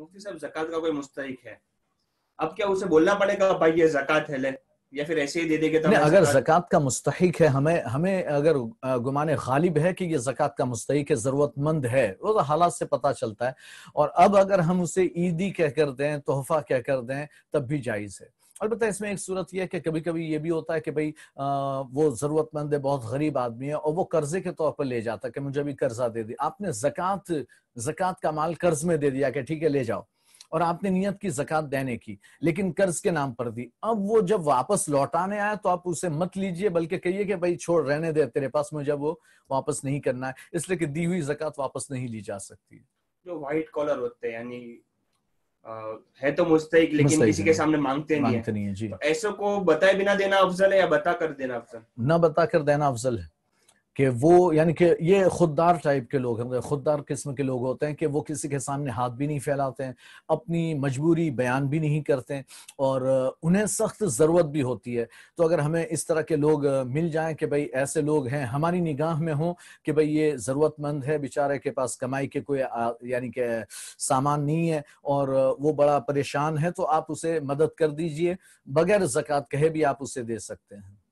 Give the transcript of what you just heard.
मुफ्ती साहब जक़ात का कोई मुस्तक है अब क्या उसे बोलना पड़ेगा भाई ये जक़ात है ले या फिर ऐसे ही दे देंगे तो अगर जक़ात का मुस्तक है हमें हमें अगर गुमान गालिब है कि ये जक़ात का मुस्तक है ज़रूरतमंद है वो तो हालात से पता चलता है और अब अगर हम उसे ईदी कह कर दें तोहफा कह कर दें तब भी जायज़ है अलबत्त इसमें एक सूरत यह है कि कभी कभी ये भी होता है कि भाई वो ज़रूरतमंद है बहुत गरीब आदमी है और वो कर्जे के तौर पर ले जाता है कि मुझे अभी कर्जा दे दी आपने जक़ात जक़ात का माल कर्ज में दे दिया कि ठीक है ले जाओ और आपने नियत की जक़ात देने की लेकिन कर्ज के नाम पर दी अब वो जब वापस लौटाने आया तो आप उसे मत लीजिए बल्कि कहिए कि भाई छोड़ रहने दे तेरे पास मुझे वो वापस नहीं करना है इसलिए कि दी हुई जक़ात वापस नहीं ली जा सकती जो वाइट कॉलर होते हैं यानी है तो मुस्तैक लेकिन किसी के सामने मांगते नहीं मांगते नहीं है जी तो ऐसे को बताए बिना देना अफजल है या बता कर देना अफजल ना बता कर देना अफजल है कि वो यानी कि ये खुददार टाइप के लोग हैं खुददार किस्म के लोग होते हैं कि वो किसी के सामने हाथ भी नहीं फैलाते हैं अपनी मजबूरी बयान भी नहीं करते हैं और उन्हें सख्त ज़रूरत भी होती है तो अगर हमें इस तरह के लोग मिल जाएं कि भाई ऐसे लोग हैं हमारी निगाह में हों कि भाई ये ज़रूरतमंद है बेचारे के पास कमाई के कोई यानी कि सामान नहीं है और वो बड़ा परेशान है तो आप उसे मदद कर दीजिए बगैर जक़ात कहे भी आप उसे दे सकते हैं